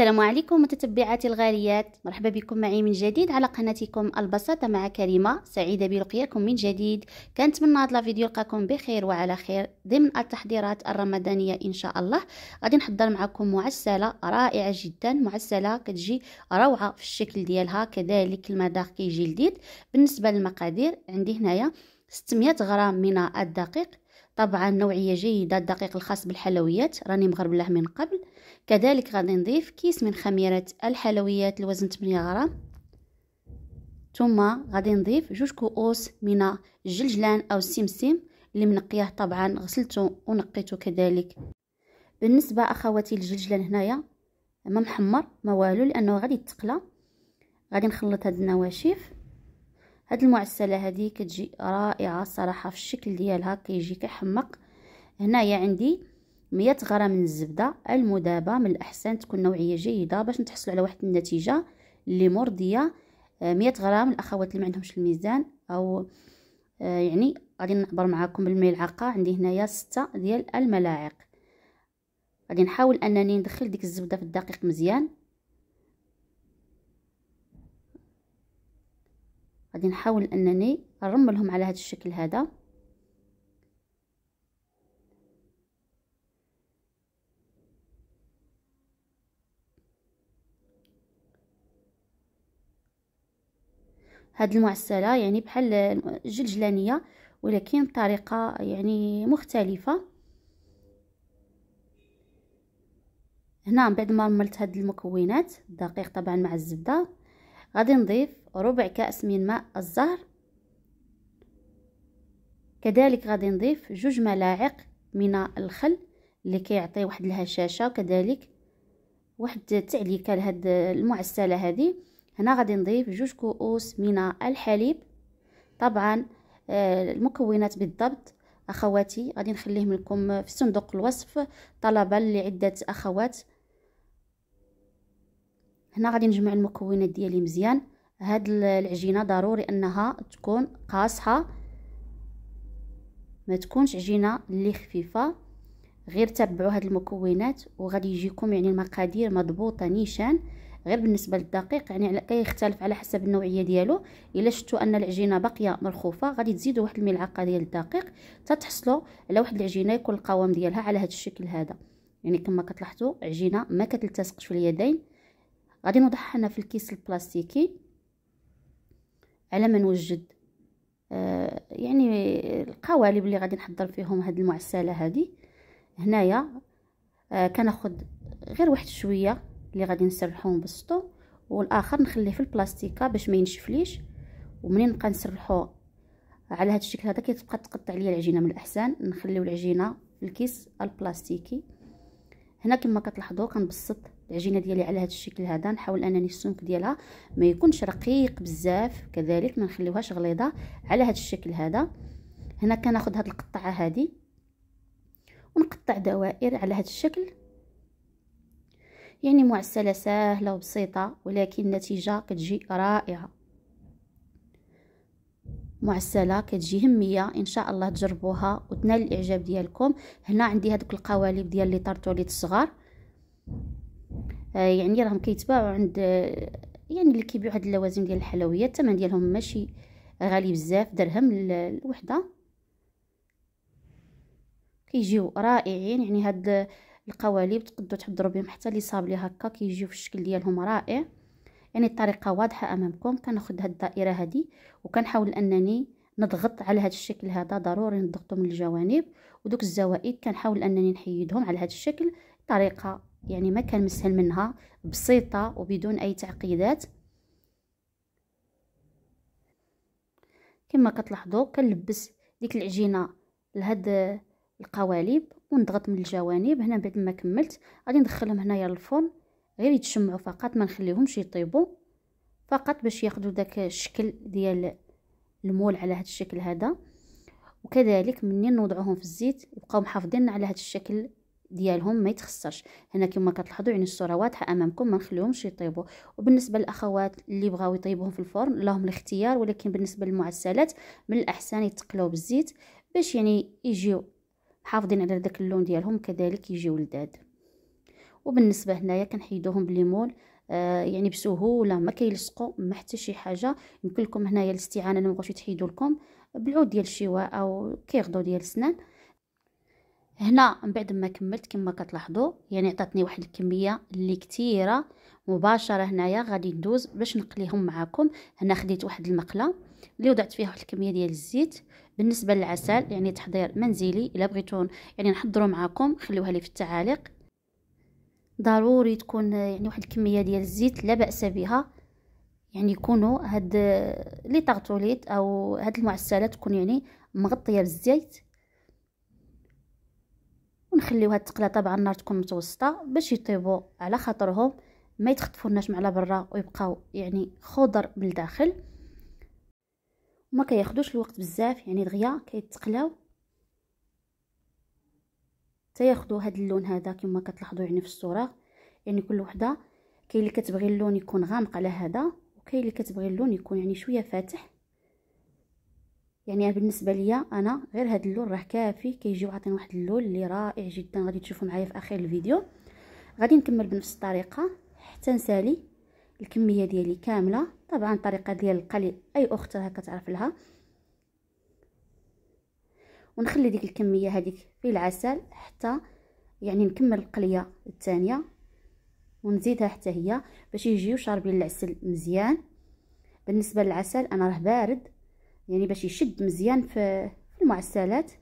السلام عليكم متتبعاتي الغاليات مرحبا بكم معي من جديد على قناتكم البساطه مع كريمه سعيده بلقياكم من جديد كنتمنى هذا الفيديو يلقاكم بخير وعلى خير ضمن التحضيرات الرمضانيه ان شاء الله غادي نحضر معكم معسله رائعه جدا معسله كتجي روعه في الشكل ديالها كذلك المذاق كيجي لذيذ بالنسبه للمقادير عندي هنايا 600 غرام من الدقيق طبعا نوعية جيدة الدقيق الخاص بالحلويات راني مغربلاه من قبل كذلك غادي نضيف كيس من خميرة الحلويات الوزن 8 غرام ثم غادي نضيف جوج كؤوس من الجلجلان او السمسم اللي منقياه طبعا غسلته ونقيته كذلك بالنسبه اخواتي الجلجلان هنايا ما محمر ما والو لانه غادي يتقلى غادي نخلط هاد النواشف هاد المعسله هذه كتجي رائعه الصراحه في الشكل ديالها كيجي كيحمق هنايا عندي 100 غرام من الزبده المذابه من الاحسن تكون نوعيه جيده باش نتحصلوا على واحد النتيجه اللي مرضيه 100 آه، غرام الاخوات اللي ما عندهمش الميزان او آه، يعني غادي نعبر معكم بالملعقه عندي هنايا 6 ديال الملاعق غادي نحاول انني ندخل ديك الزبده في الدقيق مزيان غادي نحاول انني نرملهم على هذا الشكل هذا هاد المعسله يعني بحال جلجلانيه ولكن بطريقه يعني مختلفه هنا من بعد ما رملت هاد المكونات الدقيق طبعا مع الزبده غادي نضيف ربع كأس من ماء الزهر كذلك غادي نضيف جوج ملاعق من الخل اللي كيعطي واحد الهشاشه وكذلك واحد التعليكه لهاد المعسله هذه هنا غادي نضيف جوج كؤوس من الحليب طبعا آه، المكونات بالضبط اخواتي غادي نخليهم لكم في صندوق الوصف طلبا لعده اخوات هنا غادي نجمع المكونات ديالي مزيان هاد العجينه ضروري انها تكون قاصحه ما تكونش عجينه اللي خفيفه غير تبعوا هاد المكونات وغادي يجيكم يعني المقادير مضبوطه نيشان غير بالنسبه للدقيق يعني كيختلف على حسب النوعيه ديالو الا شفتوا ان العجينه باقيه مرخوفه غادي تزيدوا واحد الملعقه ديال الدقيق تتحصلوا على واحد العجينه يكون القوام ديالها على هذا الشكل هذا يعني كما كتلاحظوا عجينه ما كتلتصقش في اليدين غادي نوضعها هنا في الكيس البلاستيكي على ما نوجد آه يعني القوالب اللي غادي نحضر فيهم هاد المعسله هادي هنايا آه كناخذ غير واحد شويه اللي غادي نسرحهم ونبسطو والاخر نخليه في البلاستيكه باش ما ينشفليش ومنين نبقى نسرحو على هاد الشكل هذا كتبقى تقطع لي العجينه من الاحسن نخليو العجينه في الكيس البلاستيكي هنا كما كتلاحظوا كنبسط العجينه ديالي على هذا الشكل هذا نحاول انني السمك ديالها ما يكونش رقيق بزاف كذلك ما نخليوهاش غليظه على هذا الشكل هذا هنا كناخذ هذه القطعه هذه ونقطع دوائر على هذا الشكل يعني معسله سهله وبسيطه ولكن النتيجه كتجي رائعه معسله كتجي هميه ان شاء الله تجربوها وتنال الاعجاب ديالكم هنا عندي هذوك القوالب ديال لي طرطوليت الصغار آه، يعني راهم كيتباعوا عند آه، يعني اللي كيبيعوا هاد اللوازم ديال الحلويات الثمن ديالهم ماشي غالي بزاف درهم الوحده كيجيو رائعين يعني هاد القوالب تقدروا تحضروا بهم حتى لي صابلي هكا كيجيو في الشكل ديالهم رائع يعني الطريقه واضحه امامكم كناخذ هاد الدائره هادي وكنحاول انني نضغط على هاد الشكل هذا ضروري نضغطو من الجوانب ودوك الزوائد كنحاول انني نحيدهم على هاد الشكل طريقه يعني ما كان مسهل منها بسيطة وبدون أي تعقيدات كما كتلاحظوا كنلبس ديك العجينة لهاد القوالب ونضغط من الجوانب هنا بعد ما كملت غادي ندخلهم هنايا للفرن غير يتشمعوا فقط ما نخليهمش يطيبوا فقط باش ياخذوا داك الشكل ديال المول على هذا الشكل هذا وكذلك منين نوضعوهم في الزيت يبقاو محافظين على هذا الشكل ديالهم ما يتخسرش هنا كما كتلاحظوا يعني الصوره واضحه امامكم ما نخليهمش يطيبوا وبالنسبه للاخوات اللي بغاو يطيبوهم في الفرن لهم الاختيار ولكن بالنسبه للمعسلات من الاحسن يتقلاو بالزيت باش يعني يجيو محافظين على داك اللون ديالهم كذلك يجيو لذاد وبالنسبه هنايا كنحيدوهم بالليمون آه يعني بسهوله ما كيلصقوا ما حتى شي حاجه يمكن لكم هنايا الاستعانه ما بغيتوش تحيدوا لكم بالعود ديال الشواء او كيغدو ديال السنان هنا من بعد ما كملت كما كتلاحظوا يعني عطاتني واحد الكميه اللي كثيره مباشره هنايا غادي ندوز باش نقليهم معاكم هنا خديت واحد المقله اللي وضعت فيها واحد الكميه ديال الزيت بالنسبه للعسل يعني تحضير منزلي الا بغيتو يعني نحضروا معاكم خليوها لي في التعاليق ضروري تكون يعني واحد الكميه ديال الزيت لا باس بها يعني يكونوا هاد لي طغطوليت او هاد المعسلات تكون يعني مغطيه بالزيت نخليو هاد التقلاطه طبعا النار تكون متوسطه باش يطيبوا على خاطرهم ما يتخطفوناش على برا ويبقاو يعني خضر بالداخل الداخل وما الوقت بزاف يعني دغيا كيتقلاو تياخدوا هاد اللون هذا كما كتلاحظوا يعني في الصوره يعني كل وحده كاين اللي كتبغي اللون يكون غامق على هذا وكاين اللي كتبغي اللون يكون يعني شويه فاتح يعني أنا بالنسبه ليا انا غير هاد اللون راه كافي كيجيو عاطين واحد اللون اللي رائع جدا غادي تشوفوا معايا في اخر الفيديو غادي نكمل بنفس الطريقه حتى نسالي الكميه ديالي كامله طبعا الطريقه ديال القلي اي اخت راه كتعرف لها ونخلي ديك الكميه هذيك في العسل حتى يعني نكمل القليه الثانيه ونزيدها حتى هي باش يجيو شاربين العسل مزيان بالنسبه للعسل انا راه بارد يعني باش يشد مزيان في المعسلات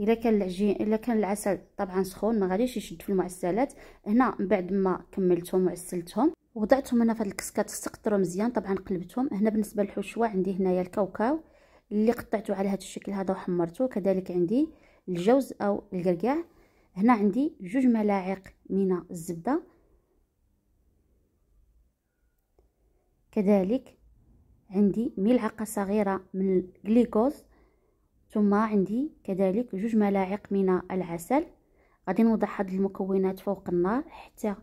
الا كان العجين الا كان العسل طبعا سخون ما غاديش يشد في المعسلات هنا من بعد ما كملتهم وعسلتهم وضعتهم هنا في هاد الكسكات استقطروا مزيان طبعا قلبتهم هنا بالنسبه للحشوه عندي هنايا الكاوكاو اللي قطعته على هذا الشكل هذا وحمرته كذلك عندي الجوز او القرقع هنا عندي جوج ملاعق من الزبده كذلك عندي ملعقة صغيرة من الجليكوز ثم عندي كذلك جوج ملاعق من العسل غادي نوضع هاد المكونات فوق النار حتى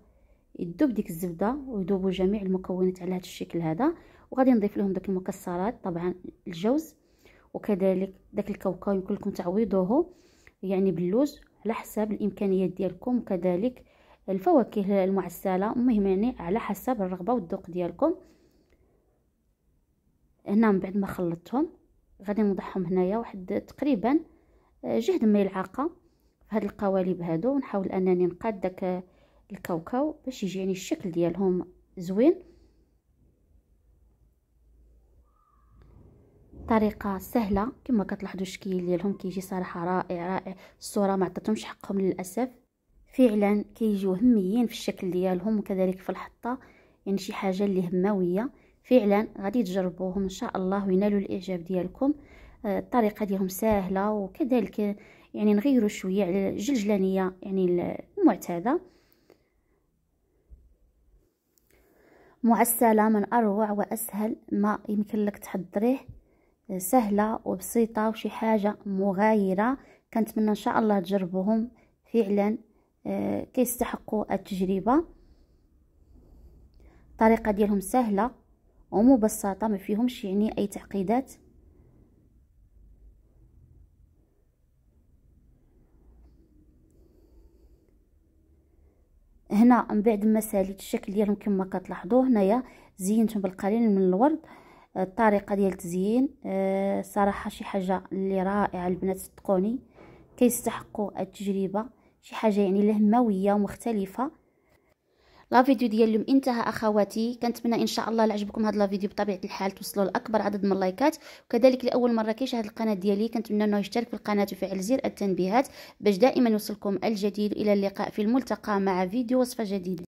يذوب ديك الزبده ويذوبوا جميع المكونات على هذا الشكل هذا وغادي نضيف لهم داك المكسرات طبعا الجوز وكذلك داك الكاوكاو يمكن لكم تعويضوه يعني باللوز على حسب الامكانيات ديالكم وكذلك الفواكه المعسله المهم يعني على حسب الرغبه والذوق ديالكم هنا من بعد ما خلطتهم غادي نوضعهم هنايا واحد تقريبا آه، جهد ملعقه في هاد القوالب هادو ونحاول انني نقاد داك الكاوكاو باش يجي يعني الشكل ديالهم زوين طريقه سهله كما كتلاحظوا الشكل ديالهم كيجي صراحه رائع رائع الصوره ما عطاتهمش حقهم للاسف فعلا كيجيو هميين في الشكل ديالهم وكذلك في الحطه يعني شي حاجه اللي هماويه فعلا غادي تجربوهم ان شاء الله وينالوا الاعجاب ديالكم آه، الطريقه ديالهم سهله وكذلك يعني نغيروا شويه على الجلجلانيه يعني المعتاده معسله من اروع واسهل ما يمكن لك تحضريه آه، سهله وبسيطه وشي حاجه مغايره كنتمنى ان شاء الله تجربوهم فعلا آه، كيستحقوا التجربه الطريقه ديالهم سهله ومبسطه ما فيهمش يعني اي تعقيدات هنا من بعد ما ساليت الشكل ديالهم كما كتلاحظوا هنايا زينتهم بالقليل من الورد آه، الطريقه ديال التزيين أه صراحه شي حاجه اللي رائعه البنات صدقوني كيستحقوا التجربه شي حاجه يعني لهماويه ومختلفه لا فيديو ديال اليوم انتهى اخواتي كنتمنى ان شاء الله يعجبكم هذا فيديو بطبيعه الحال توصلوا لاكبر عدد من اللايكات وكذلك لاول مره كيشاهد القناه ديالي كنتمنى انه يشترك في القناه ويفعل زر التنبيهات باش دائما يوصلكم الجديد الى اللقاء في الملتقى مع فيديو وصفه جديده